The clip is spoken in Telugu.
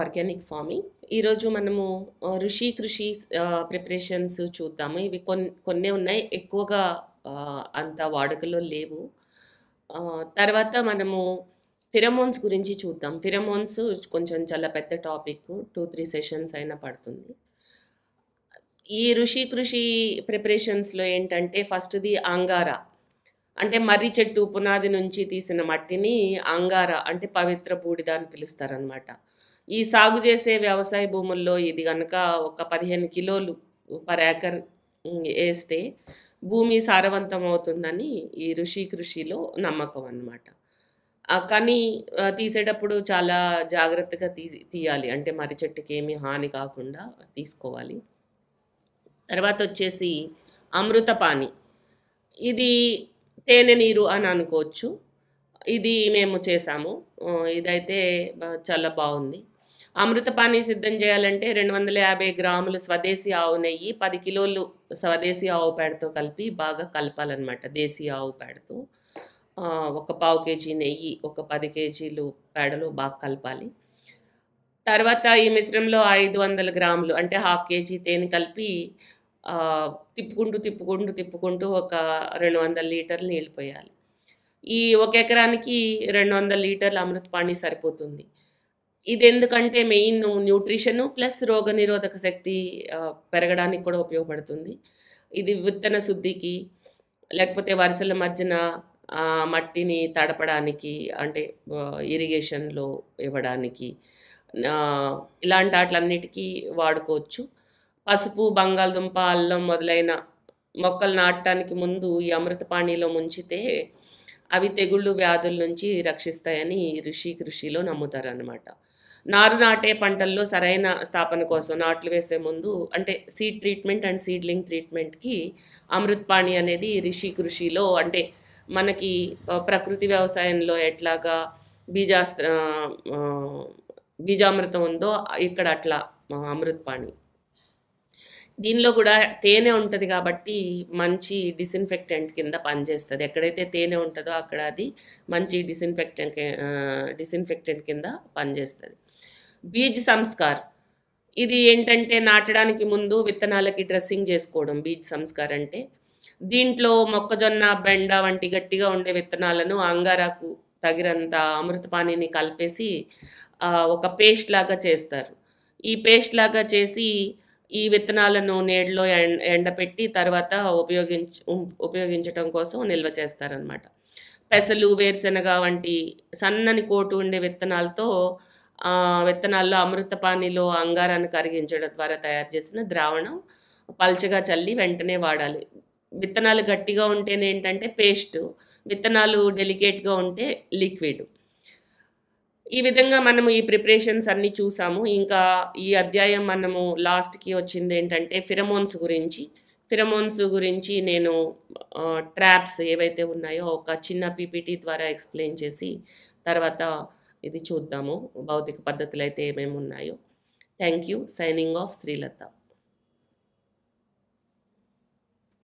ఆర్గానిక్ ఫార్మింగ్ ఈరోజు మనము ఋషి కృషి ప్రిపరేషన్స్ చూద్దాము ఇవి కొన్ని కొన్ని ఉన్నాయి ఎక్కువగా అంత వాడుకలో లేవు తర్వాత మనము ఫిరమోన్స్ గురించి చూద్దాం ఫిరమోన్స్ కొంచెం చాలా పెద్ద టాపిక్ టూ త్రీ సెషన్స్ అయినా పడుతుంది ఈ ఋషి కృషి ప్రిపరేషన్స్లో ఏంటంటే ఫస్ట్ది అంగార అంటే మర్రి చెట్టు పునాది నుంచి తీసిన మట్టిని అంగార అంటే పవిత్ర బూడిద అని పిలుస్తారనమాట ఈ సాగు చేసే వ్యవసాయ భూముల్లో ఇది కనుక ఒక పదిహేను కిలోలు పర్ ఏకర్ వేస్తే భూమి సారవంతం అవుతుందని ఈ ఋషి కృషిలో నమ్మకం అన్నమాట కానీ తీసేటప్పుడు చాలా జాగ్రత్తగా తీ తీయాలి అంటే మర్రి చెట్టుకి ఏమీ హాని కాకుండా తీసుకోవాలి తర్వాత వచ్చేసి అమృతపాణి ఇది తేనె నీరు అని అనుకోవచ్చు ఇది మేము చేసాము ఇదైతే చాలా బాగుంది అమృతపాని సిద్ధం చేయాలంటే రెండు వందల యాభై గ్రాములు స్వదేశీ ఆవు నెయ్యి పది కిలోలు స్వదేశీ ఆవు పేడతో కలిపి బాగా కలపాలన్నమాట దేశీ ఆవు పేడతో ఒక పావు కేజీ నెయ్యి ఒక పది కేజీలు పేడలు బాగా కలపాలి తర్వాత ఈ మిశ్రమంలో ఐదు వందల గ్రాములు అంటే హాఫ్ కేజీ తేనె కలిపి తిప్పుకుంటూ తిప్పుకుంటూ తిప్పుకుంటూ ఒక రెండు వందల లీటర్లు నీళ్ళు పోయాలి ఈ ఒక ఎకరానికి రెండు వందల లీటర్ల అమృతపాణి సరిపోతుంది ఇది ఎందుకంటే మెయిన్ న్యూట్రిషన్ ప్లస్ రోగనిరోధక శక్తి పెరగడానికి కూడా ఉపయోగపడుతుంది ఇది విత్తన శుద్ధికి లేకపోతే వరుసల మధ్యన మట్టిని తడపడానికి అంటే ఇరిగేషన్లో ఇవ్వడానికి ఇలాంటి వాటిలన్నిటికీ వాడుకోవచ్చు పసుపు బంగాళదుంప అల్లం మొదలైన మొక్కలు నాటడానికి ముందు ఈ అమృతపాణిలో ముంచితే అవి తెగుళ్ళు వ్యాధుల నుంచి రక్షిస్తాయని ఋషి కృషిలో అన్నమాట నారు నాటే పంటల్లో సరైన స్థాపన కోసం నాట్లు వేసే ముందు అంటే సీడ్ ట్రీట్మెంట్ అండ్ సీడ్లింగ్ ట్రీట్మెంట్కి అమృత్పాణి అనేది రిషి కృషిలో అంటే మనకి ప్రకృతి వ్యవసాయంలో ఎట్లాగా బీజాస్త్ర బీజామృతం ఉందో ఇక్కడ అట్లా అమృత్పాణి దీనిలో కూడా తేనె ఉంటుంది కాబట్టి మంచి డిసిన్ఫెక్టెంట్ కింద పనిచేస్తుంది ఎక్కడైతే తేనె ఉంటుందో అక్కడ అది మంచి డిసిన్ఫెక్టెంట్ డిసిన్ఫెక్టెంట్ కింద పనిచేస్తుంది బీజ్ సంస్కార్ ఇది ఏంటంటే నాటడానికి ముందు విత్తనాలకి డ్రెస్సింగ్ చేసుకోవడం బీజ్ సంస్కార్ అంటే దీంట్లో మొక్కజొన్న బెండ వంటి గట్టిగా ఉండే విత్తనాలను అంగారాకు తగినంత అమృతపాణిని కలిపేసి ఒక పేస్ట్ లాగా చేస్తారు ఈ పేస్ట్ లాగా చేసి ఈ విత్తనాలను నీడలో ఎండపెట్టి తర్వాత ఉపయోగించ ఉపయోగించడం కోసం నిల్వ చేస్తారనమాట పెసలు వేరుశెనగ వంటి సన్నని కోటు ఉండే విత్తనాలతో విత్తనాల్లో అమృతపాణిలో అంగారాన్ని కరిగించడం ద్వారా తయారు చేసిన ద్రావణం పల్చగా చల్లి వెంటనే వాడాలి విత్తనాలు గట్టిగా ఉంటేనే ఏంటంటే పేస్ట్ విత్తనాలు డెలికేట్గా ఉంటే లిక్విడ్ ఈ విధంగా మనము ఈ ప్రిపరేషన్స్ అన్నీ చూసాము ఇంకా ఈ అధ్యాయం మనము లాస్ట్కి వచ్చింది ఏంటంటే ఫిరమోన్స్ గురించి ఫిరమోన్స్ గురించి నేను ట్రాప్స్ ఏవైతే ఉన్నాయో ఒక చిన్న పీపీటీ ద్వారా ఎక్స్ప్లెయిన్ చేసి తర్వాత ఇది చూద్దాము భౌతిక పద్ధతులు అయితే ఏమేమి ఉన్నాయో thank you signing off Srilatha